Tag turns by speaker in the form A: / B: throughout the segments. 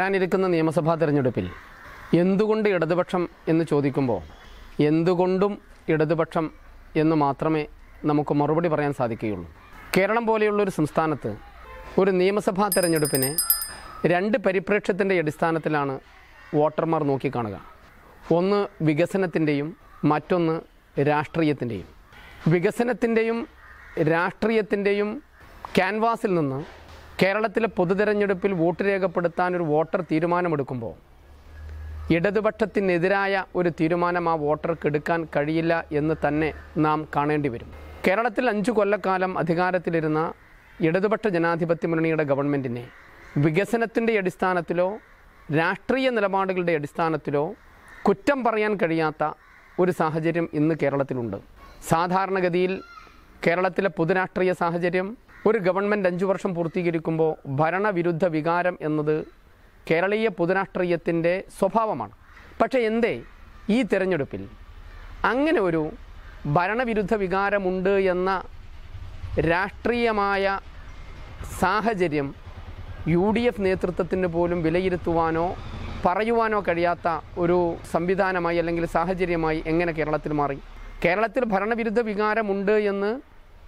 A: വരാനിരിക്കുന്ന നിയമസഭാ തെരഞ്ഞെടുപ്പിൽ എന്തുകൊണ്ട് ഇടതുപക്ഷം എന്ന് ചോദിക്കുമ്പോൾ എന്തുകൊണ്ടും ഇടതുപക്ഷം എന്ന് മാത്രമേ നമുക്ക് മറുപടി പറയാൻ സാധിക്കുകയുള്ളൂ കേരളം പോലെയുള്ള ഒരു സംസ്ഥാനത്ത് ഒരു നിയമസഭാ തെരഞ്ഞെടുപ്പിനെ രണ്ട് പരിപ്രേക്ഷ്യത്തിൻ്റെ അടിസ്ഥാനത്തിലാണ് വോട്ടർമാർ നോക്കിക്കാണുക ഒന്ന് വികസനത്തിൻ്റെയും മറ്റൊന്ന് രാഷ്ട്രീയത്തിൻ്റെയും വികസനത്തിൻ്റെയും രാഷ്ട്രീയത്തിൻ്റെയും ക്യാൻവാസിൽ നിന്ന് കേരളത്തിലെ പൊതുതെരഞ്ഞെടുപ്പിൽ വോട്ട് രേഖപ്പെടുത്താൻ ഒരു വോട്ടർ തീരുമാനമെടുക്കുമ്പോൾ ഇടതുപക്ഷത്തിനെതിരായ ഒരു തീരുമാനം ആ വോട്ടർക്ക് എടുക്കാൻ കഴിയില്ല എന്ന് തന്നെ നാം കാണേണ്ടി വരും കേരളത്തിൽ അഞ്ചു കൊല്ലക്കാലം അധികാരത്തിലിരുന്ന ഇടതുപക്ഷ ജനാധിപത്യ മുന്നണിയുടെ ഗവൺമെൻറ്റിനെ വികസനത്തിൻ്റെ അടിസ്ഥാനത്തിലോ രാഷ്ട്രീയ നിലപാടുകളുടെ അടിസ്ഥാനത്തിലോ കുറ്റം പറയാൻ കഴിയാത്ത ഒരു സാഹചര്യം ഇന്ന് കേരളത്തിലുണ്ട് സാധാരണഗതിയിൽ കേരളത്തിലെ പൊതുരാഷ്ട്രീയ സാഹചര്യം ഒരു ഗവൺമെൻറ് അഞ്ചു വർഷം പൂർത്തീകരിക്കുമ്പോൾ ഭരണവിരുദ്ധ വികാരം എന്നത് കേരളീയ പൊതുരാഷ്ട്രീയത്തിൻ്റെ സ്വഭാവമാണ് പക്ഷേ എന്തേ ഈ തിരഞ്ഞെടുപ്പിൽ അങ്ങനെ ഒരു ഭരണവിരുദ്ധ വികാരമുണ്ട് എന്ന രാഷ്ട്രീയമായ സാഹചര്യം യു ഡി എഫ് നേതൃത്വത്തിന് പോലും വിലയിരുത്തുവാനോ പറയുവാനോ കഴിയാത്ത ഒരു സംവിധാനമായി അല്ലെങ്കിൽ സാഹചര്യമായി എങ്ങനെ കേരളത്തിൽ മാറി കേരളത്തിൽ ഭരണവിരുദ്ധ വികാരമുണ്ട് എന്ന്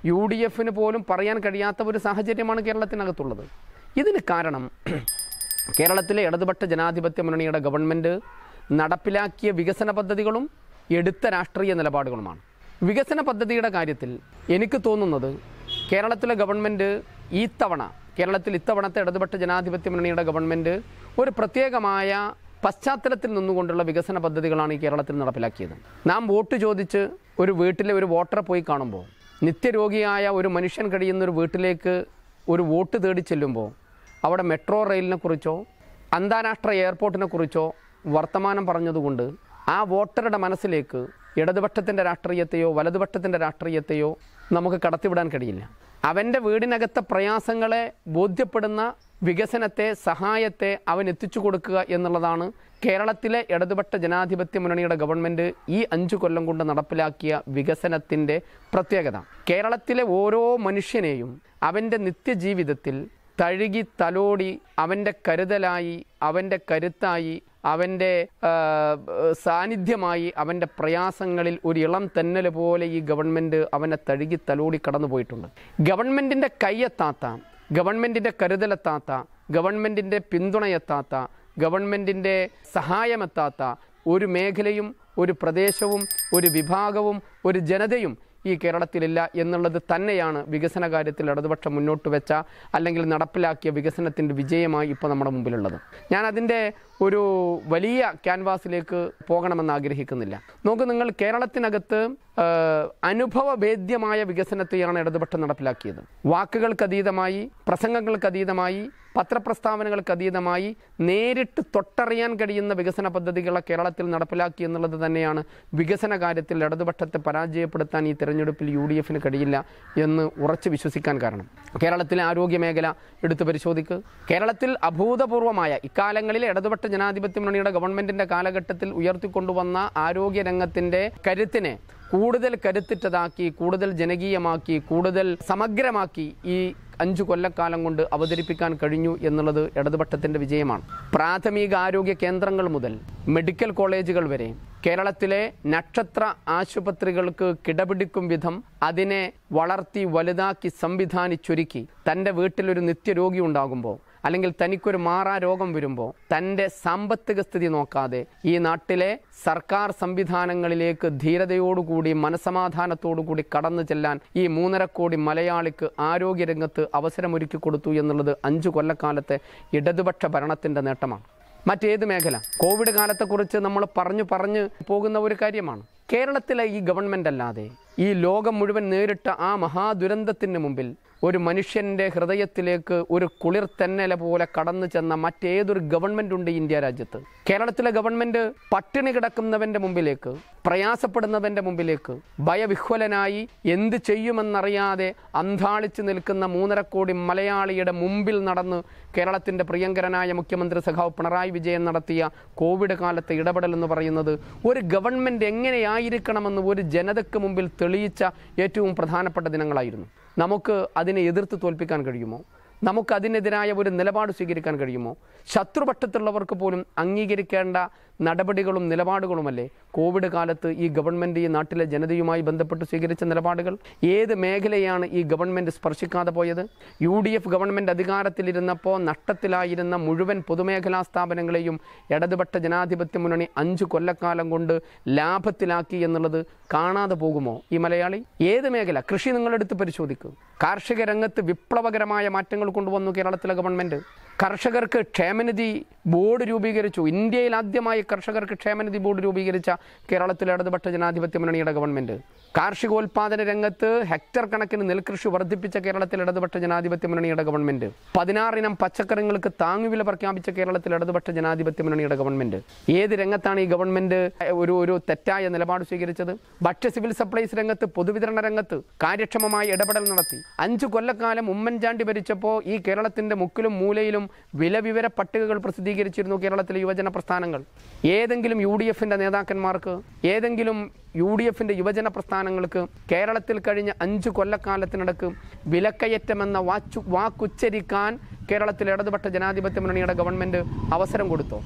A: യു ഡി എഫിന് പോലും പറയാൻ കഴിയാത്ത ഒരു സാഹചര്യമാണ് കേരളത്തിനകത്തുള്ളത് ഇതിന് കാരണം കേരളത്തിലെ ഇടതുപക്ഷ ജനാധിപത്യ മുന്നണിയുടെ ഗവൺമെൻറ് നടപ്പിലാക്കിയ വികസന പദ്ധതികളും എടുത്ത രാഷ്ട്രീയ നിലപാടുകളുമാണ് വികസന പദ്ധതിയുടെ കാര്യത്തിൽ എനിക്ക് തോന്നുന്നത് കേരളത്തിലെ ഗവൺമെൻറ് ഈ തവണ കേരളത്തിൽ ഇത്തവണത്തെ ഇടതുപക്ഷ ജനാധിപത്യ മുന്നണിയുടെ ഗവൺമെൻറ് ഒരു പ്രത്യേകമായ പശ്ചാത്തലത്തിൽ നിന്നുകൊണ്ടുള്ള വികസന പദ്ധതികളാണ് ഈ കേരളത്തിൽ നടപ്പിലാക്കിയത് നാം വോട്ട് ചോദിച്ച് ഒരു വീട്ടിലെ ഒരു വോട്ടറെ പോയി കാണുമ്പോൾ നിത്യരോഗിയായ ഒരു മനുഷ്യൻ കഴിയുന്നൊരു വീട്ടിലേക്ക് ഒരു വോട്ട് തേടി ചെല്ലുമ്പോൾ അവിടെ മെട്രോ റെയിലിനെ കുറിച്ചോ അന്താരാഷ്ട്ര എയർപോർട്ടിനെ കുറിച്ചോ വർത്തമാനം പറഞ്ഞതുകൊണ്ട് ആ വോട്ടറുടെ മനസ്സിലേക്ക് ഇടതുപക്ഷത്തിൻ്റെ രാഷ്ട്രീയത്തെയോ വലതുപക്ഷത്തിൻ്റെ രാഷ്ട്രീയത്തെയോ നമുക്ക് കടത്തിവിടാൻ കഴിയില്ല അവൻ്റെ വീടിനകത്തെ പ്രയാസങ്ങളെ ബോധ്യപ്പെടുന്ന വികസനത്തെ സഹായത്തെ അവൻ എത്തിച്ചു കൊടുക്കുക എന്നുള്ളതാണ് കേരളത്തിലെ ഇടതുപക്ഷ ജനാധിപത്യ മുന്നണിയുടെ ഗവൺമെൻറ് ഈ അഞ്ചു കൊല്ലം കൊണ്ട് നടപ്പിലാക്കിയ വികസനത്തിൻ്റെ പ്രത്യേകത കേരളത്തിലെ ഓരോ മനുഷ്യനെയും അവൻ്റെ നിത്യജീവിതത്തിൽ തഴുകി തലോടി അവൻ്റെ കരുതലായി അവൻ്റെ കരുത്തായി അവൻ്റെ സാന്നിധ്യമായി അവൻ്റെ പ്രയാസങ്ങളിൽ ഒരു ഇളം തെന്നൽ പോലെ ഈ ഗവൺമെൻറ് അവനെ തഴുകി തലോടി കടന്നു പോയിട്ടുണ്ട് ഗവൺമെൻറ്റിൻ്റെ കയ്യെത്താത്ത ഗവൺമെൻറ്റിൻ്റെ കരുതലെത്താത്ത ഗവൺമെൻറ്റിൻ്റെ പിന്തുണയെത്താത്ത ഗവൺമെൻറ്റിൻ്റെ സഹായമെത്താത്ത ഒരു മേഖലയും ഒരു പ്രദേശവും ഒരു വിഭാഗവും ഒരു ജനതയും ഈ കേരളത്തിലില്ല എന്നുള്ളത് തന്നെയാണ് വികസന കാര്യത്തിൽ ഇടതുപക്ഷം മുന്നോട്ട് വെച്ച അല്ലെങ്കിൽ നടപ്പിലാക്കിയ വികസനത്തിൻ്റെ വിജയമായി ഇപ്പോൾ നമ്മുടെ മുമ്പിലുള്ളത് ഞാൻ അതിൻ്റെ ഒരു വലിയ ക്യാൻവാസിലേക്ക് പോകണമെന്ന് ആഗ്രഹിക്കുന്നില്ല നോക്കൂ നിങ്ങൾ കേരളത്തിനകത്ത് അനുഭവവേദ്യമായ വികസനത്തെയാണ് ഇടതുപക്ഷം നടപ്പിലാക്കിയത് വാക്കുകൾക്കതീതമായി പ്രസംഗങ്ങൾക്കതീതമായി പത്രപ്രസ്താവനകൾക്കതീതമായി നേരിട്ട് തൊട്ടറിയാൻ കഴിയുന്ന വികസന പദ്ധതികളെ കേരളത്തിൽ നടപ്പിലാക്കി എന്നുള്ളത് തന്നെയാണ് വികസന കാര്യത്തിൽ ഇടതുപക്ഷത്തെ പരാജയപ്പെടുത്താൻ ഈ തെരഞ്ഞെടുപ്പിൽ യു ഡി എഫിന് കഴിയില്ല എന്ന് ഉറച്ചു വിശ്വസിക്കാൻ കാരണം കേരളത്തിലെ ആരോഗ്യ മേഖല എടുത്തു പരിശോധിക്കുക കേരളത്തിൽ അഭൂതപൂർവമായ ഇക്കാലങ്ങളിൽ ഇടതുപക്ഷ ജനാധിപത്യ മുന്നണിയുടെ ഗവൺമെന്റിന്റെ കാലഘട്ടത്തിൽ ഉയർത്തിക്കൊണ്ടുവന്ന ആരോഗ്യ രംഗത്തിന്റെ കരുത്തിനെ കൂടുതൽ കരുത്തിട്ടതാക്കി കൂടുതൽ ജനകീയമാക്കി കൂടുതൽ സമഗ്രമാക്കി ഈ അഞ്ചു കൊല്ലക്കാലം കൊണ്ട് അവതരിപ്പിക്കാൻ കഴിഞ്ഞു എന്നുള്ളത് ഇടതുപക്ഷത്തിൻ്റെ വിജയമാണ് പ്രാഥമിക ആരോഗ്യ കേന്ദ്രങ്ങൾ മുതൽ മെഡിക്കൽ കോളേജുകൾ വരെ കേരളത്തിലെ നക്ഷത്ര ആശുപത്രികൾക്ക് കിടപിടിക്കും വിധം അതിനെ വളർത്തി വലുതാക്കി സംവിധാനിച്ചൊരുക്കി തൻ്റെ വീട്ടിലൊരു നിത്യരോഗി ഉണ്ടാകുമ്പോൾ അല്ലെങ്കിൽ തനിക്കൊരു മാറാ രോഗം വരുമ്പോൾ തൻ്റെ സാമ്പത്തിക സ്ഥിതി നോക്കാതെ ഈ നാട്ടിലെ സർക്കാർ സംവിധാനങ്ങളിലേക്ക് ധീരതയോടുകൂടി മനസമാധാനത്തോടുകൂടി കടന്നു ചെല്ലാൻ ഈ മൂന്നര കോടി മലയാളിക്ക് ആരോഗ്യരംഗത്ത് അവസരമൊരുക്കി കൊടുത്തു എന്നുള്ളത് അഞ്ചു കൊല്ലക്കാലത്തെ ഇടതുപക്ഷ ഭരണത്തിൻ്റെ നേട്ടമാണ് മറ്റേത് മേഖല കോവിഡ് കാലത്തെക്കുറിച്ച് നമ്മൾ പറഞ്ഞു പറഞ്ഞ് പോകുന്ന ഒരു കാര്യമാണ് കേരളത്തിലെ ഈ ഗവൺമെൻ്റ് അല്ലാതെ ഈ ലോകം മുഴുവൻ നേരിട്ട ആ മഹാദുരന്തത്തിന് മുമ്പിൽ ഒരു മനുഷ്യൻ്റെ ഹൃദയത്തിലേക്ക് ഒരു കുളിർ തെന്നല പോലെ കടന്നു ചെന്ന മറ്റേതൊരു ഗവൺമെൻറ് ഉണ്ട് ഇന്ത്യ രാജ്യത്ത് കേരളത്തിലെ ഗവൺമെൻറ് പട്ടിണി കിടക്കുന്നവൻ്റെ മുമ്പിലേക്ക് പ്രയാസപ്പെടുന്നവൻ്റെ മുമ്പിലേക്ക് ഭയവിഹ്വലനായി എന്ത് ചെയ്യുമെന്നറിയാതെ അന്താളിച്ച് നിൽക്കുന്ന മൂന്നര കോടി മലയാളിയുടെ മുമ്പിൽ നടന്ന് കേരളത്തിൻ്റെ പ്രിയങ്കരനായ മുഖ്യമന്ത്രി സഖാവ് പിണറായി വിജയൻ നടത്തിയ കോവിഡ് കാലത്തെ ഇടപെടൽ എന്ന് പറയുന്നത് ഒരു ഗവൺമെൻറ് എങ്ങനെയായിരിക്കണമെന്ന് ഒരു ജനതയ്ക്ക് മുമ്പിൽ തെളിയിച്ച ഏറ്റവും പ്രധാനപ്പെട്ട ദിനങ്ങളായിരുന്നു നമുക്ക് അതിനെ എതിർത്ത് തോൽപ്പിക്കാൻ കഴിയുമോ നമുക്കതിനെതിരായ ഒരു നിലപാട് സ്വീകരിക്കാൻ കഴിയുമോ ശത്രുപക്ഷത്തുള്ളവർക്ക് പോലും അംഗീകരിക്കേണ്ട നടപടികളും നിലപാടുകളുമല്ലേ കോവിഡ് കാലത്ത് ഈ ഗവൺമെൻറ് ഈ നാട്ടിലെ ജനതയുമായി ബന്ധപ്പെട്ട് സ്വീകരിച്ച നിലപാടുകൾ ഏത് മേഖലയാണ് ഈ ഗവൺമെൻറ് സ്പർശിക്കാതെ പോയത് യു ഡി എഫ് ഗവൺമെൻറ് അധികാരത്തിലിരുന്നപ്പോൾ നഷ്ടത്തിലായിരുന്ന മുഴുവൻ പൊതുമേഖലാ സ്ഥാപനങ്ങളെയും ഇടതുപക്ഷ ജനാധിപത്യ മുന്നണി അഞ്ച് കൊല്ലക്കാലം കൊണ്ട് ലാഭത്തിലാക്കി എന്നുള്ളത് കാണാതെ പോകുമോ ഈ മലയാളി ഏത് മേഖല കൃഷി നിങ്ങളെടുത്ത് പരിശോധിക്കും കാർഷിക രംഗത്ത് വിപ്ലവകരമായ മാറ്റങ്ങൾ കൊണ്ടുവന്നു കേരളത്തിലെ ഗവൺമെൻറ് കർഷകർക്ക് ക്ഷേമനിധി ബോർഡ് രൂപീകരിച്ചു ഇന്ത്യയിൽ ആദ്യമായി കർഷകർക്ക് ക്ഷേമനിധി ബോർഡ് രൂപീകരിച്ച കേരളത്തിലെ ഇടതുപക്ഷ ജനാധിപത്യ മുന്നണിയുടെ ഗവൺമെൻറ് കാർഷികോൽപാദന രംഗത്ത് ഹെക്ടർ കണക്കിന് നെൽകൃഷി വർദ്ധിപ്പിച്ച കേരളത്തിലെ ഇടതുപക്ഷ ജനാധിപത്യ മുന്നണിയുടെ ഗവൺമെൻറ് പതിനാറിനം പച്ചക്കറികൾക്ക് താങ്ങുവില പ്രഖ്യാപിച്ച കേരളത്തിലെ ഇടതുപക്ഷ ജനാധിപത്യ മുന്നണിയുടെ ഗവൺമെൻറ് ഏത് രംഗത്താണ് ഈ ഗവൺമെൻറ് ഒരു ഒരു തെറ്റായ നിലപാട് സ്വീകരിച്ചത് ഭക്ഷ്യ സിവിൽ സപ്ലൈസ് രംഗത്ത് പൊതുവിതരണ രംഗത്ത് കാര്യക്ഷമമായ ഇടപെടൽ നടത്തി അഞ്ചു കൊല്ലക്കാലം ഉമ്മൻചാണ്ടി ഭരിച്ചപ്പോൾ ഈ കേരളത്തിൻ്റെ മുക്കിലും മൂലയിലും വില വിവര പട്ടികകൾ പ്രസിദ്ധീകരിച്ചിരുന്നു കേരളത്തിലെ യുവജന പ്രസ്ഥാനങ്ങൾ ഏതെങ്കിലും യു ഡി എഫിൻ്റെ നേതാക്കന്മാർക്ക് ഏതെങ്കിലും യു ഡി എഫിൻ്റെ യുവജന പ്രസ്ഥാനങ്ങൾക്ക് കേരളത്തിൽ കഴിഞ്ഞ അഞ്ച് കൊല്ലക്കാലത്തിനിടക്ക് വിലക്കയറ്റമെന്ന വാച്ചു വാക്കുച്ചരിക്കാൻ കേരളത്തിലെ ഇടതുപക്ഷ ജനാധിപത്യ മുന്നണിയുടെ ഗവൺമെൻറ് അവസരം കൊടുത്തു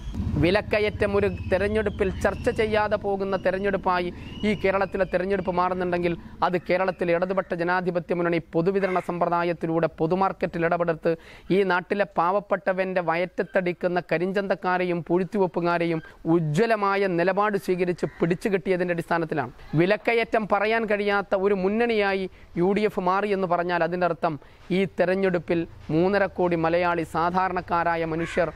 A: വിലക്കയറ്റം ഒരു തെരഞ്ഞെടുപ്പിൽ ചർച്ച ചെയ്യാതെ പോകുന്ന തെരഞ്ഞെടുപ്പായി ഈ കേരളത്തിലെ തെരഞ്ഞെടുപ്പ് മാറുന്നുണ്ടെങ്കിൽ അത് കേരളത്തിലെ ഇടതുപക്ഷ ജനാധിപത്യ മുന്നണി പൊതുവിതരണ സമ്പ്രദായത്തിലൂടെ പൊതുമാർക്കറ്റിൽ ഇടപെടുത്ത് ഈ നാട്ടിലെ പാവപ്പെട്ടവൻ്റെ വയറ്റത്തടിക്കുന്ന കരിഞ്ചന്തക്കാരെയും പൂഴ്ത്തിവെപ്പുകാരെയും ഉജ്ജ്വലമായ നിലപാട് സ്വീകരിച്ച് പിടിച്ചു കിട്ടിയതിൻ്റെ അടിസ്ഥാനത്തിലാണ് വിലക്കയറ്റം പറയാൻ കഴിയാത്ത ഒരു മുന്നണിയായി യു ഡി എഫ് മാറി എന്ന് പറഞ്ഞാൽ അതിൻ്റെ അർത്ഥം ഈ തെരഞ്ഞെടുപ്പിൽ മൂന്നര കോടി മലയാളി സാധാരണക്കാരായ മനുഷ്യർ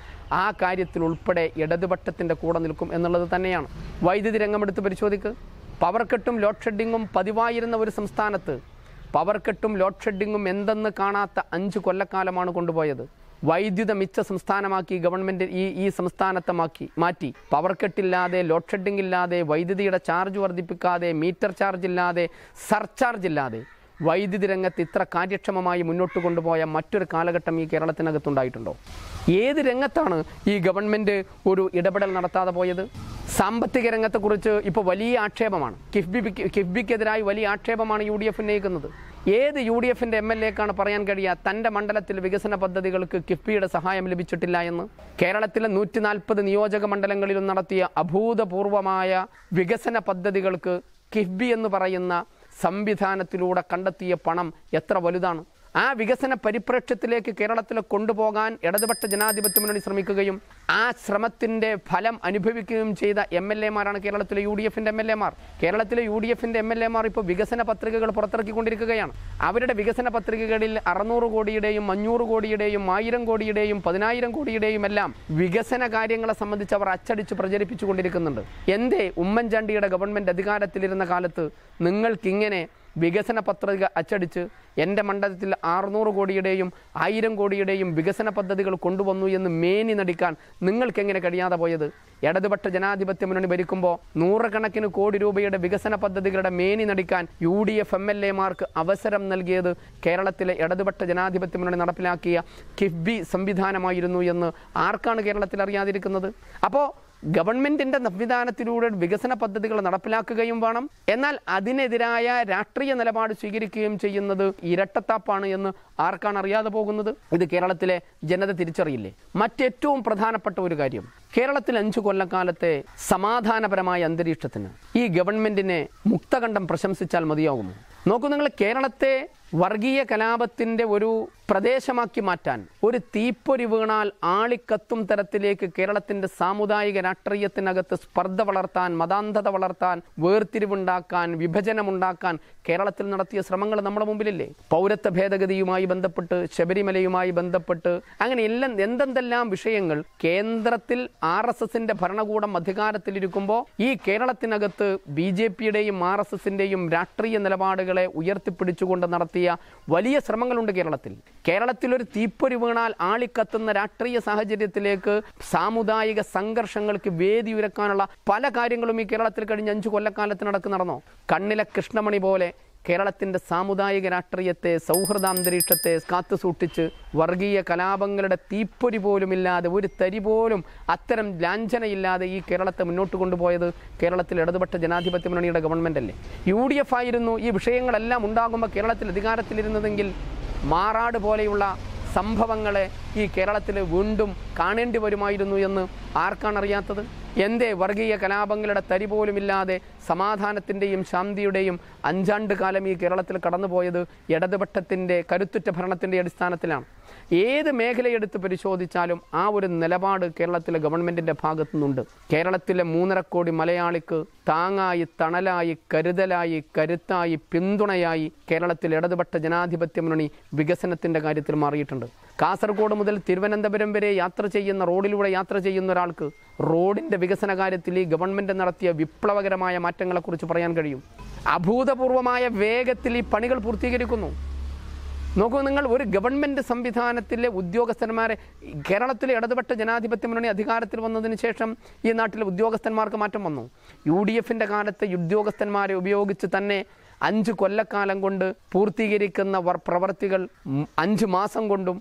A: ആ കാര്യത്തിൽ ഉൾപ്പെടെ ഇടതുപക്ഷത്തിൻ്റെ കൂടെ നിൽക്കും എന്നുള്ളത് തന്നെയാണ് വൈദ്യുതി രംഗമെടുത്ത് പരിശോധിക്ക് പവർ കട്ടും ലോഡ് ഷെഡിങ്ങും പതിവായിരുന്ന ഒരു സംസ്ഥാനത്ത് പവർ കട്ടും ലോഡ് ഷെഡിങ്ങും എന്തെന്ന് കാണാത്ത അഞ്ച് കൊല്ലക്കാലമാണ് കൊണ്ടുപോയത് വൈദ്യുത മിച്ച സംസ്ഥാനമാക്കി ഗവൺമെൻറ് ഈ ഈ സംസ്ഥാനത്തെ മാക്കി മാറ്റി പവർ കട്ടില്ലാതെ ലോഡ് ഷെഡിംഗ് ഇല്ലാതെ വൈദ്യുതിയുടെ ചാർജ് വർദ്ധിപ്പിക്കാതെ മീറ്റർ ചാർജ് ഇല്ലാതെ സർചാർജ് ഇല്ലാതെ വൈദ്യുതി രംഗത്ത് ഇത്ര കാര്യക്ഷമമായി മുന്നോട്ട് കൊണ്ടുപോയ മറ്റൊരു കാലഘട്ടം ഈ കേരളത്തിനകത്തുണ്ടായിട്ടുണ്ടോ ഏത് രംഗത്താണ് ഈ ഗവൺമെൻറ് ഒരു ഇടപെടൽ നടത്താതെ പോയത് സാമ്പത്തിക രംഗത്തെക്കുറിച്ച് ഇപ്പോൾ വലിയ ആക്ഷേപമാണ് കിഫ്ബി കിഫ്ബിക്കെതിരായി വലിയ ആക്ഷേപമാണ് യു ഡി എഫ് ഉന്നയിക്കുന്നത് ഏത് യു ഡി എഫിൻ്റെ എം എൽ എക്കാണ് പറയാൻ കഴിയുക തൻ്റെ മണ്ഡലത്തിൽ വികസന പദ്ധതികൾക്ക് കിഫ്ബിയുടെ സഹായം ലഭിച്ചിട്ടില്ല എന്ന് കേരളത്തിലെ നൂറ്റി നാൽപ്പത് നിയോജക മണ്ഡലങ്ങളിലും നടത്തിയ അഭൂതപൂർവമായ വികസന പദ്ധതികൾക്ക് കിഫ്ബി എന്ന് പറയുന്ന സംവിധാനത്തിലൂടെ കണ്ടെത്തിയ പണം എത്ര വലുതാണ് ആ വികസന പരിപ്രേക്ഷ്യത്തിലേക്ക് കേരളത്തിലെ കൊണ്ടുപോകാൻ ഇടതുപക്ഷ ജനാധിപത്യ മുന്നണി ശ്രമിക്കുകയും ആ ശ്രമത്തിൻ്റെ ഫലം അനുഭവിക്കുകയും ചെയ്ത എം എൽ എമാരാണ് കേരളത്തിലെ യു ഡി എഫിൻ്റെ എം എൽ എമാർ കേരളത്തിലെ യു ഡി എഫിൻ്റെ എം എൽ എമാർ ഇപ്പോൾ വികസന പത്രികകൾ പുറത്തിറക്കിക്കൊണ്ടിരിക്കുകയാണ് അവരുടെ വികസന പത്രികകളിൽ അറുന്നൂറ് കോടിയുടെയും അഞ്ഞൂറ് കോടിയുടെയും ആയിരം കോടിയുടെയും പതിനായിരം കോടിയുടെയും എല്ലാം വികസന കാര്യങ്ങളെ സംബന്ധിച്ച് അവർ അച്ചടിച്ച് പ്രചരിപ്പിച്ചുകൊണ്ടിരിക്കുന്നുണ്ട് എന്തേ ഉമ്മൻചാണ്ടിയുടെ ഗവൺമെൻറ് അധികാരത്തിലിരുന്ന കാലത്ത് നിങ്ങൾക്കിങ്ങനെ വികസന പത്രിക അച്ചടിച്ച് എൻ്റെ മണ്ഡലത്തിൽ അറുന്നൂറ് കോടിയുടെയും ആയിരം കോടിയുടെയും വികസന പദ്ധതികൾ കൊണ്ടുവന്നു എന്ന് മേനി നടിക്കാൻ നിങ്ങൾക്കെങ്ങനെ കഴിയാതെ പോയത് ഇടതുപക്ഷ ജനാധിപത്യ മുന്നണി ഭരിക്കുമ്പോൾ നൂറുകണക്കിന് കോടി രൂപയുടെ വികസന പദ്ധതികളുടെ മേനി നടിക്കാൻ U D F M L എമാർക്ക് അവസരം നൽകിയത് കേരളത്തിലെ ഇടതുപക്ഷ ജനാധിപത്യ മുന്നണി നടപ്പിലാക്കിയ കിഫ്ബി സംവിധാനമായിരുന്നു എന്ന് ആർക്കാണ് കേരളത്തിൽ അറിയാതിരിക്കുന്നത് അപ്പോൾ ഗവൺമെന്റിന്റെ സംവിധാനത്തിലൂടെ വികസന പദ്ധതികൾ നടപ്പിലാക്കുകയും വേണം എന്നാൽ അതിനെതിരായ രാഷ്ട്രീയ നിലപാട് സ്വീകരിക്കുകയും ചെയ്യുന്നത് ഇരട്ടത്താപ്പാണ് എന്ന് ആർക്കാണ് അറിയാതെ പോകുന്നത് ഇത് കേരളത്തിലെ ജനത തിരിച്ചറിയില്ലേ മറ്റേറ്റവും പ്രധാനപ്പെട്ട ഒരു കാര്യം കേരളത്തിൽ അഞ്ചു കൊല്ലക്കാലത്തെ സമാധാനപരമായ അന്തരീക്ഷത്തിന് ഈ ഗവൺമെന്റിനെ മുക്തകണ്ഠം പ്രശംസിച്ചാൽ മതിയാകുമോ നോക്കൂ നിങ്ങൾ കേരളത്തെ വർഗീയ കലാപത്തിൻ്റെ ഒരു പ്രദേശമാക്കി മാറ്റാൻ ഒരു തീപ്പൊരി വീണാൽ ആളിക്കത്തും തരത്തിലേക്ക് കേരളത്തിൻ്റെ സാമുദായിക രാഷ്ട്രീയത്തിനകത്ത് സ്പർദ്ധ വളർത്താൻ മതാന്ധത വളർത്താൻ വേർതിരിവുണ്ടാക്കാൻ വിഭജനമുണ്ടാക്കാൻ കേരളത്തിൽ നടത്തിയ ശ്രമങ്ങൾ നമ്മുടെ മുമ്പിലില്ലേ പൗരത്വ ഭേദഗതിയുമായി ബന്ധപ്പെട്ട് ശബരിമലയുമായി ബന്ധപ്പെട്ട് അങ്ങനെ എല്ലാം എന്തെന്തെല്ലാം വിഷയങ്ങൾ കേന്ദ്രത്തിൽ ആർ എസ് എസിന്റെ ഭരണകൂടം അധികാരത്തിലിരിക്കുമ്പോൾ ഈ കേരളത്തിനകത്ത് ബി ജെ പിയുടെയും ആർ എസ് എസിന്റെയും രാഷ്ട്രീയ നിലപാടുകളെ ഉയർത്തിപ്പിടിച്ചുകൊണ്ട് നടത്തി നടത്തിയ വലിയ ശ്രമങ്ങളുണ്ട് കേരളത്തിൽ കേരളത്തിൽ ഒരു തീപ്പൊരി വീണാൽ ആളിക്കത്തുന്ന രാഷ്ട്രീയ സാഹചര്യത്തിലേക്ക് സാമുദായിക സംഘർഷങ്ങൾക്ക് വേദി വേദിയുരക്കാനുള്ള പല കാര്യങ്ങളും ഈ കേരളത്തിൽ കഴിഞ്ഞ അഞ്ചു കൊല്ലക്കാലത്തിനടക്ക് നടന്നോ കണ്ണിലെ കൃഷ്ണമണി പോലെ കേരളത്തിൻ്റെ സാമുദായിക രാഷ്ട്രീയത്തെ സൗഹൃദാന്തരീക്ഷത്തെ കാത്തു സൂക്ഷിച്ച് വർഗീയ കലാപങ്ങളുടെ തീപ്പൊരി പോലുമില്ലാതെ ഒരു തരി പോലും അത്തരം ലാഞ്ചനയില്ലാതെ ഈ കേരളത്തെ മുന്നോട്ട് കൊണ്ടുപോയത് കേരളത്തിൽ ഇടതുപക്ഷ ജനാധിപത്യ മുന്നണിയുടെ ഗവൺമെൻ്റ് അല്ലേ യു ഡി എഫ് ആയിരുന്നു ഈ വിഷയങ്ങളെല്ലാം ഉണ്ടാകുമ്പോൾ കേരളത്തിൽ അധികാരത്തിലിരുന്നതെങ്കിൽ മാറാട് പോലെയുള്ള സംഭവങ്ങളെ ഈ കേരളത്തിൽ വീണ്ടും കാണേണ്ടി വരുമായിരുന്നു എന്ന് ആർക്കാണറിയാത്തത് എന്തേ വർഗീയ കലാപങ്ങളുടെ തരി പോലുമില്ലാതെ സമാധാനത്തിൻ്റെയും ശാന്തിയുടെയും അഞ്ചാണ്ട് കാലം ഈ കേരളത്തിൽ കടന്നുപോയത് ഇടതുപക്ഷത്തിൻ്റെ കരുത്തുറ്റ ഭരണത്തിൻ്റെ അടിസ്ഥാനത്തിലാണ് ഏത് മേഖലയെടുത്ത് പരിശോധിച്ചാലും ആ ഒരു നിലപാട് കേരളത്തിലെ ഗവൺമെൻറ്റിൻ്റെ ഭാഗത്തു നിന്നുണ്ട് കേരളത്തിലെ മൂന്നര കോടി മലയാളിക്ക് താങ്ങായി തണലായി കരുതലായി കരുത്തായി പിന്തുണയായി കേരളത്തിൽ ഇടതുപെട്ട ജനാധിപത്യ മുന്നണി വികസനത്തിൻ്റെ കാര്യത്തിൽ മാറിയിട്ടുണ്ട് കാസർഗോഡ് മുതൽ തിരുവനന്തപുരം വരെ യാത്ര ചെയ്യുന്ന റോഡിലൂടെ യാത്ര ചെയ്യുന്ന ഒരാൾക്ക് റോഡിൻ്റെ വികസന കാര്യത്തിൽ ഈ ഗവൺമെൻറ് നടത്തിയ വിപ്ലവകരമായ മാറ്റങ്ങളെക്കുറിച്ച് പറയാൻ കഴിയും അഭൂതപൂർവമായ വേഗത്തിൽ ഈ പണികൾ പൂർത്തീകരിക്കുന്നു നോക്കൂ നിങ്ങൾ ഒരു ഗവൺമെൻറ് സംവിധാനത്തിലെ ഉദ്യോഗസ്ഥന്മാരെ കേരളത്തിലെ ഇടതുപെട്ട ജനാധിപത്യ മുന്നണി അധികാരത്തിൽ വന്നതിന് ശേഷം ഈ നാട്ടിലെ ഉദ്യോഗസ്ഥന്മാർക്ക് മാറ്റം വന്നു യു ഡി എഫിൻ്റെ കാലത്തെ ഉദ്യോഗസ്ഥന്മാരെ ഉപയോഗിച്ച് തന്നെ അഞ്ച് കൊല്ലക്കാലം കൊണ്ട് പൂർത്തീകരിക്കുന്ന പ്രവർത്തികൾ അഞ്ച് മാസം കൊണ്ടും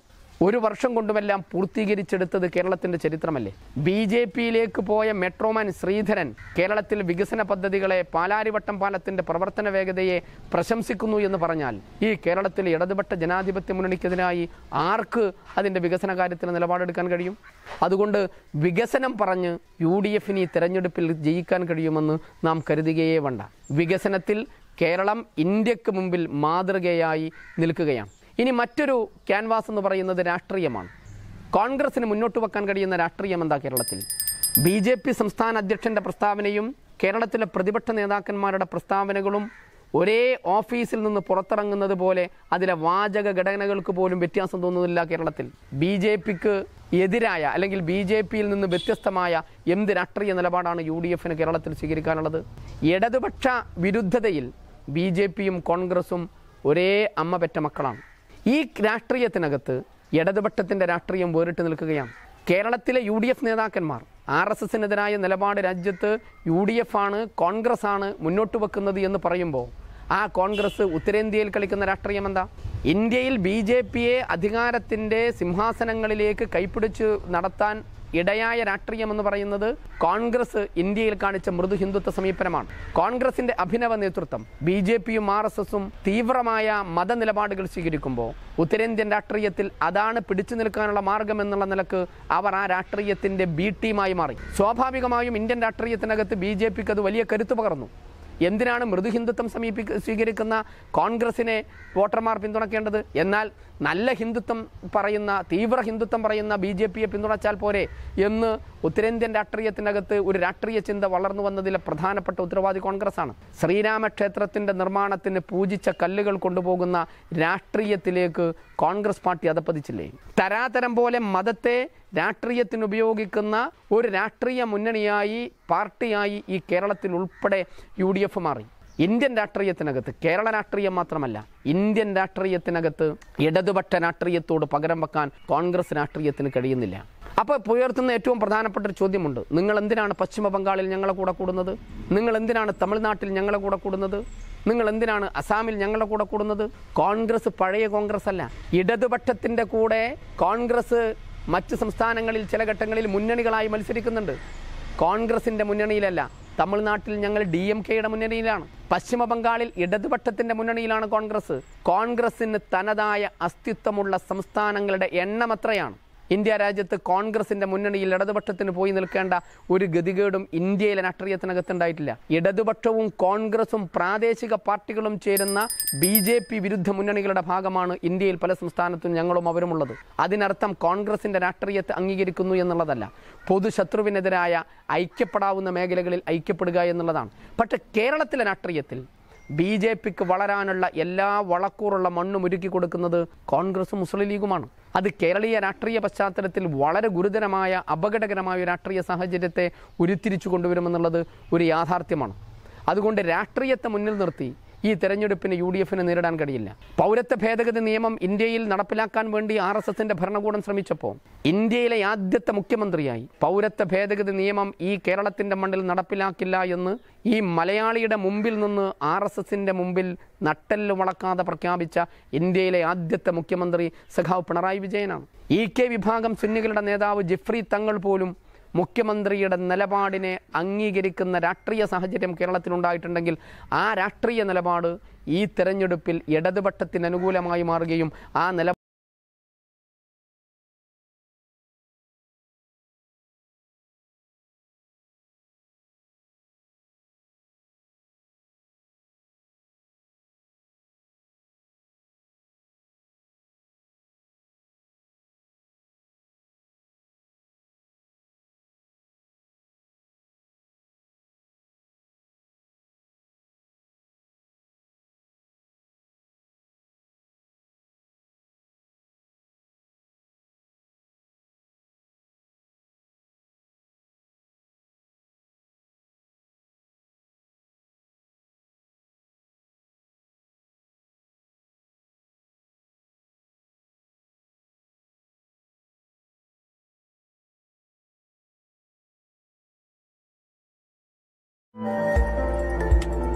A: ഒരു വർഷം കൊണ്ടുമെല്ലാം പൂർത്തീകരിച്ചെടുത്തത് കേരളത്തിൻ്റെ ചരിത്രമല്ലേ ബി ജെ പിയിലേക്ക് പോയ മെട്രോമാൻ ശ്രീധരൻ കേരളത്തിൽ വികസന പദ്ധതികളെ പാലാരിവട്ടം പാലത്തിൻ്റെ പ്രവർത്തന വേഗതയെ പ്രശംസിക്കുന്നു എന്ന് പറഞ്ഞാൽ ഈ കേരളത്തിൽ ഇടതുപെട്ട ജനാധിപത്യ മുന്നണിക്കെതിരായി ആർക്ക് അതിൻ്റെ വികസന കാര്യത്തിൽ നിലപാടെടുക്കാൻ കഴിയും അതുകൊണ്ട് വികസനം പറഞ്ഞ് യു ഡി എഫിന് ഈ തെരഞ്ഞെടുപ്പിൽ ജയിക്കാൻ കഴിയുമെന്ന് നാം കരുതുകയേ വേണ്ട വികസനത്തിൽ കേരളം ഇന്ത്യക്ക് മുമ്പിൽ മാതൃകയായി നിൽക്കുകയാണ് ഇനി മറ്റൊരു ക്യാൻവാസ് എന്ന് പറയുന്നത് രാഷ്ട്രീയമാണ് കോൺഗ്രസിന് മുന്നോട്ട് വെക്കാൻ കഴിയുന്ന രാഷ്ട്രീയം എന്താ കേരളത്തിൽ ബി ജെ പി സംസ്ഥാന അധ്യക്ഷൻ്റെ പ്രസ്താവനയും കേരളത്തിലെ പ്രതിപക്ഷ നേതാക്കന്മാരുടെ പ്രസ്താവനകളും ഒരേ ഓഫീസിൽ നിന്ന് പുറത്തിറങ്ങുന്നത് പോലെ അതിലെ വാചക ഘടനകൾക്ക് പോലും വ്യത്യാസം തോന്നുന്നില്ല കേരളത്തിൽ ബി ജെ പിക്ക് എതിരായ അല്ലെങ്കിൽ ബി ജെ പിയിൽ നിന്ന് വ്യത്യസ്തമായ എന്ത് രാഷ്ട്രീയ നിലപാടാണ് യു ഡി എഫിന് കേരളത്തിൽ സ്വീകരിക്കാനുള്ളത് ഇടതുപക്ഷ വിരുദ്ധതയിൽ ബി ജെ പിയും കോൺഗ്രസും ഒരേ അമ്മ പെറ്റ മക്കളാണ് ഈ രാഷ്ട്രീയത്തിനകത്ത് ഇടതുപക്ഷത്തിൻ്റെ രാഷ്ട്രീയം വേറിട്ട് നിൽക്കുകയാണ് കേരളത്തിലെ യു ഡി എഫ് നേതാക്കന്മാർ ആർ എസ് എസിനെതിരായ നിലപാട് രാജ്യത്ത് യു ഡി എഫ് ആണ് കോൺഗ്രസ് ആണ് മുന്നോട്ട് വെക്കുന്നത് എന്ന് പറയുമ്പോൾ ആ കോൺഗ്രസ് ഉത്തരേന്ത്യയിൽ കളിക്കുന്ന രാഷ്ട്രീയം എന്താ ഇന്ത്യയിൽ ബി ജെ പിയെ അധികാരത്തിൻ്റെ സിംഹാസനങ്ങളിലേക്ക് കൈപ്പിടിച്ച് നടത്താൻ ഇടയായ രാഷ്ട്രീയം എന്ന് പറയുന്നത് കോൺഗ്രസ് ഇന്ത്യയിൽ കാണിച്ച മൃദു ഹിന്ദുത്വ സമീപനമാണ് കോൺഗ്രസിന്റെ അഭിനവ നേതൃത്വം ബി ജെ പിയും ആർ എസ് എസും തീവ്രമായ മതനിലപാടുകൾ സ്വീകരിക്കുമ്പോൾ ഉത്തരേന്ത്യൻ രാഷ്ട്രീയത്തിൽ അതാണ് പിടിച്ചു നിൽക്കാനുള്ള മാർഗം എന്നുള്ള നിലക്ക് അവർ ആ രാഷ്ട്രീയത്തിന്റെ ബി ടീമായി മാറി സ്വാഭാവികമായും ഇന്ത്യൻ രാഷ്ട്രീയത്തിനകത്ത് ബി ജെ പിക്ക് അത് വലിയ കരുത്തു പകർന്നു എന്തിനാണ് മൃദു ഹിന്ദുത്വം സമീപി സ്വീകരിക്കുന്ന കോൺഗ്രസിനെ വോട്ടർമാർ പിന്തുണക്കേണ്ടത് എന്നാൽ നല്ല ഹിന്ദുത്വം പറയുന്ന തീവ്ര ഹിന്ദുത്വം പറയുന്ന ബി ജെ പിയെ പിന്തുണച്ചാൽ പോരെ എന്ന് ഉത്തരേന്ത്യൻ രാഷ്ട്രീയത്തിനകത്ത് ഒരു രാഷ്ട്രീയ ചിന്ത വളർന്നു വന്നതിലെ പ്രധാനപ്പെട്ട ഉത്തരവാദി കോൺഗ്രസ്സാണ് ശ്രീരാമക്ഷേത്രത്തിൻ്റെ നിർമ്മാണത്തിന് പൂജിച്ച കല്ലുകൾ കൊണ്ടുപോകുന്ന രാഷ്ട്രീയത്തിലേക്ക് കോൺഗ്രസ് പാർട്ടി അതപ്പതിച്ചില്ലേ തരാതരം പോലെ മതത്തെ രാഷ്ട്രീയത്തിനുപയോഗിക്കുന്ന ഉപയോഗിക്കുന്ന ഒരു രാഷ്ട്രീയ മുന്നണിയായി പാർട്ടിയായി ഈ കേരളത്തിൽ ഉൾപ്പെടെ യു മാറി ഇന്ത്യൻ രാഷ്ട്രീയത്തിനകത്ത് കേരള രാഷ്ട്രീയം മാത്രമല്ല ഇന്ത്യൻ രാഷ്ട്രീയത്തിനകത്ത് ഇടതുപക്ഷ രാഷ്ട്രീയത്തോട് പകരം വെക്കാൻ കോൺഗ്രസ് രാഷ്ട്രീയത്തിന് കഴിയുന്നില്ല അപ്പോൾ ഉയർത്തുന്ന ഏറ്റവും പ്രധാനപ്പെട്ട ഒരു ചോദ്യമുണ്ട് നിങ്ങൾ എന്തിനാണ് പശ്ചിമ ബംഗാളിൽ ഞങ്ങളെ കൂടെ കൂടുന്നത് നിങ്ങൾ എന്തിനാണ് തമിഴ്നാട്ടിൽ ഞങ്ങളെ കൂടെ കൂടുന്നത് നിങ്ങൾ എന്തിനാണ് അസാമിൽ ഞങ്ങളുടെ കൂടെ കൂടുന്നത് കോൺഗ്രസ് പഴയ കോൺഗ്രസ് അല്ല ഇടതുപക്ഷത്തിൻ്റെ കൂടെ കോൺഗ്രസ് മറ്റ് സംസ്ഥാനങ്ങളിൽ ചില ഘട്ടങ്ങളിൽ മുന്നണികളായി മത്സരിക്കുന്നുണ്ട് കോൺഗ്രസിൻ്റെ മുന്നണിയിലല്ല തമിഴ്നാട്ടിൽ ഞങ്ങൾ ഡി എം കെയുടെ മുന്നണിയിലാണ് പശ്ചിമ ബംഗാളിൽ ഇടതുപക്ഷത്തിന്റെ മുന്നണിയിലാണ് കോൺഗ്രസ് കോൺഗ്രസിന് തനതായ അസ്തിത്വമുള്ള സംസ്ഥാനങ്ങളുടെ എണ്ണം അത്രയാണ് ഇന്ത്യ രാജ്യത്ത് കോൺഗ്രസിൻ്റെ മുന്നണിയിൽ ഇടതുപക്ഷത്തിന് പോയി നിൽക്കേണ്ട ഒരു ഗതികേടും ഇന്ത്യയിലെ രാഷ്ട്രീയത്തിനകത്തുണ്ടായിട്ടില്ല ഇടതുപക്ഷവും കോൺഗ്രസും പ്രാദേശിക പാർട്ടികളും ചേരുന്ന ബി ജെ പി വിരുദ്ധ മുന്നണികളുടെ ഭാഗമാണ് ഇന്ത്യയിൽ പല സംസ്ഥാനത്തും ഞങ്ങളും അവരുമുള്ളത് അതിനർത്ഥം കോൺഗ്രസിൻ്റെ രാഷ്ട്രീയത്തെ അംഗീകരിക്കുന്നു എന്നുള്ളതല്ല പൊതുശത്രുവിനെതിരായ ഐക്യപ്പെടാവുന്ന മേഖലകളിൽ ഐക്യപ്പെടുക എന്നുള്ളതാണ് പക്ഷേ കേരളത്തിലെ രാഷ്ട്രീയത്തിൽ ബി ജെ പിക്ക് വളരാനുള്ള എല്ലാ വളക്കൂറുള്ള മണ്ണും ഒരുക്കി കൊടുക്കുന്നത് കോൺഗ്രസ് മുസ്ലിം ലീഗുമാണ് അത് കേരളീയ രാഷ്ട്രീയ പശ്ചാത്തലത്തിൽ വളരെ ഗുരുതരമായ അപകടകരമായ രാഷ്ട്രീയ സാഹചര്യത്തെ ഉരുത്തിരിച്ചു കൊണ്ടുവരുമെന്നുള്ളത് ഒരു യാഥാർത്ഥ്യമാണ് അതുകൊണ്ട് രാഷ്ട്രീയത്തെ മുന്നിൽ നിർത്തി ഈ തെരഞ്ഞെടുപ്പിന് യു ഡി എഫിന് നേരിടാൻ കഴിയില്ല പൗരത്വ ഭേദഗതി നിയമം ഇന്ത്യയിൽ നടപ്പിലാക്കാൻ വേണ്ടി ആർ എസ് എസിന്റെ ഭരണകൂടം ശ്രമിച്ചപ്പോൾ ഇന്ത്യയിലെ ആദ്യത്തെ മുഖ്യമന്ത്രിയായി പൗരത്വ ഭേദഗതി നിയമം ഈ കേരളത്തിന്റെ മണ്ണിൽ നടപ്പിലാക്കില്ല എന്ന് ഈ മലയാളിയുടെ മുമ്പിൽ നിന്ന് ആർ എസ് എസിന്റെ മുമ്പിൽ നട്ടെല്ല് വളക്കാതെ പ്രഖ്യാപിച്ച ഇന്ത്യയിലെ ആദ്യത്തെ മുഖ്യമന്ത്രി സഖാവ് പിണറായി വിജയനാണ് ഇ കെ വിഭാഗം സുന്നികളുടെ നേതാവ് ജിഫ്രി തങ്ങൾ പോലും മുഖ്യമന്ത്രിയുടെ നിലപാടിനെ അംഗീകരിക്കുന്ന രാഷ്ട്രീയ സാഹചര്യം കേരളത്തിലുണ്ടായിട്ടുണ്ടെങ്കിൽ ആ രാഷ്ട്രീയ നിലപാട് ഈ തെരഞ്ഞെടുപ്പിൽ ഇടതുപക്ഷത്തിന് അനുകൂലമായി മാറുകയും ആ നില Música